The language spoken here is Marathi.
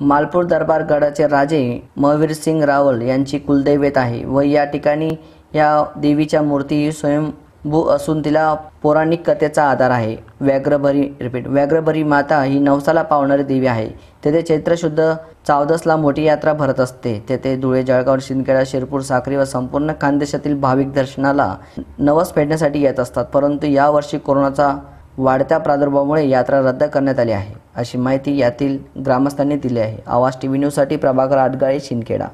मालपूर दरबारगडाचे राजे महवीर सिंग रावल यांची कुलदैवत आहे व या ठिकाणी या देवीच्या मूर्ती ही स्वयंभू असून तिला पौराणिक कथेचा आधार आहे व्याघ्रभरी रिपीट व्याघ्रभरी माता ही नवसाला पावणारी देवी आहे तेथे चैत्रशुद्ध चौदसला मोठी यात्रा भरत असते तेथे धुळे जळगाव शिंदखेडा शिरपूर साखरी व संपूर्ण खानदेशातील भाविक दर्शनाला नवस फेडण्यासाठी येत असतात परंतु यावर्षी कोरोनाचा वाढत्या प्रादुर्भावामुळे यात्रा रद्द करण्यात आली आहे अशी माहिती यातील ग्रामस्थांनी दिली आहे आवाज टी व्ही न्यूजसाठी प्रभाकर आडगाळे शिंदखेडा